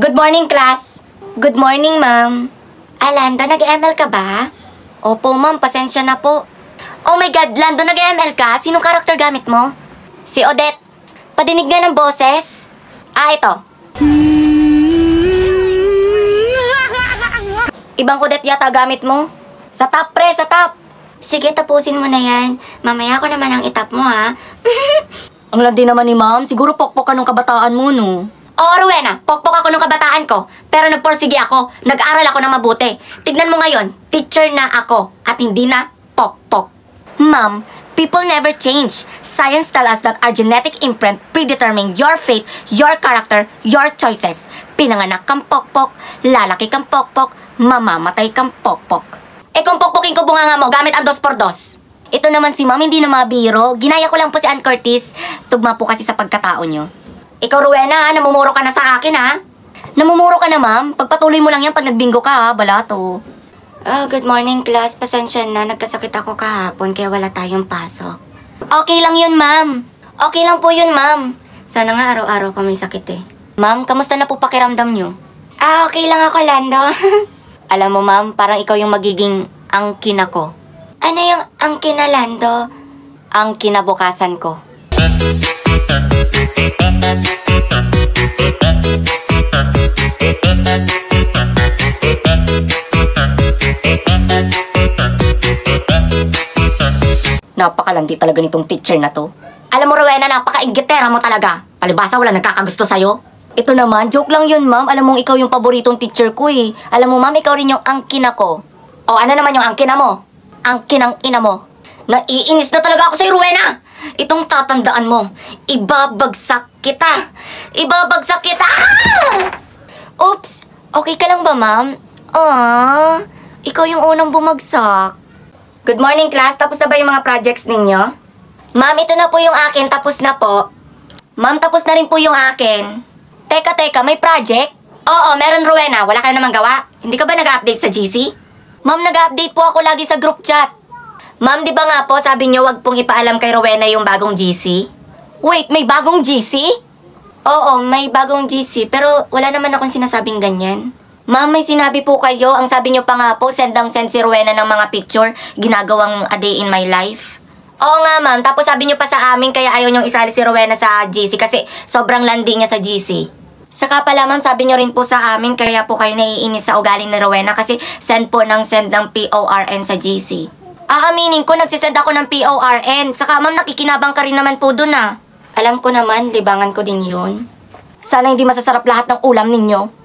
Good morning, class! Good morning, ma'am. Alanda, nag-ML ka ba? Opo, ma'am. Pasensya na po. Oh my God, Lando, nag-ML ka? Sinong karakter gamit mo? Si Odette. Padinig nga ng boses. Ah, ito. Ibang Odette yata gamit mo. Sa top, pre, sa top! Sige, tapusin mo na yan. Mamaya ko naman ang itap mo, ha? Ah. ang landi naman ni ma'am. Siguro pokpok ka nung kabataan mo, no? Oo, Rowena, pokpok ako nung kabataan ko. Pero nagporsige ako, nag-aral ako na mabuti. Tignan mo ngayon, teacher na ako at hindi na pokpok. Ma'am, people never change. Science tells us that our genetic imprint predetermines your fate, your character, your choices. Pinanganak kang pokpok, lalaki kang pokpok, mamamatay kang pokpok. Eh kung pokpokin ko bunganga mo gamit ang dos por dos. Ito naman si ma'am, hindi na mabiro. Ginaya ko lang po si Ann Curtis. Tugma po kasi sa pagkatao nyo. Ikaw, Rowena, Namumuro ka na sa akin, ha? Namumuro ka na, ma'am. Pagpatuloy mo lang yan pag nagbingo ka, ha? Balato. Oh, good morning, class. Pasensya na. Nagkasakit ako kahapon kaya wala tayong pasok. Okay lang yun, ma'am. Okay lang po yun, ma'am. Sana nga araw-araw kami sakit, eh. Ma'am, kamusta na po pakiramdam nyo? Ah, okay lang ako, Lando. Alam mo, ma'am, parang ikaw yung magiging angkin ako. Ano yung ang na, Lando? Ang kinabukasan ko. Napakalandi talaga nitong teacher na to. Alam mo, Rowena, napaka-ingitera mo talaga. Palibasa, wala nagkakagusto sa'yo. Ito naman, joke lang yun, ma'am. Alam mong ikaw yung paboritong teacher ko eh. Alam mo, ma'am, ikaw rin yung angkin ako. O ano naman yung angkin na mo? Angkin ang ina mo. Naiinis na talaga ako sa'yo, Rowena! Itong tatandaan mo, ibabagsak kita! Ibabagsak kita! Ah! Oops! Okay ka lang ba, ma'am? Ah, ikaw yung unang bumagsak. Good morning, class. Tapos na ba yung mga projects ninyo? Ma'am, ito na po yung akin. Tapos na po. Ma'am, tapos na rin po yung akin. Teka, teka, may project? Oo, meron, Rowena. Wala ka na namang gawa. Hindi ka ba nag-update sa GC? Ma'am, nag-update po ako lagi sa group chat. Ma'am, di ba nga po sabi niyo wag pong ipaalam kay Rowena yung bagong GC? Wait, may bagong GC? Oo, may bagong GC, pero wala naman akong sinasabing ganyan. Ma'am, may sinabi po kayo, ang sabi niyo pa nga po, send ang send si Rowena ng mga picture, ginagawang a day in my life. Oo nga ma'am, tapos sabi niyo pa sa amin kaya ayaw niyong isali si Rowena sa GC kasi sobrang landi niya sa GC. Saka pala ma'am, sabi niyo rin po sa amin kaya po kayo naiinis sa ugali ni Rowena kasi send po ng send ng PORN sa GC. Aaminin ko, nagsisend ako ng PORN. Saka ma'am, nakikinabang ka rin naman po doon ah. Alam ko naman, libangan ko din yun. Sana hindi masasarap lahat ng ulam ninyo.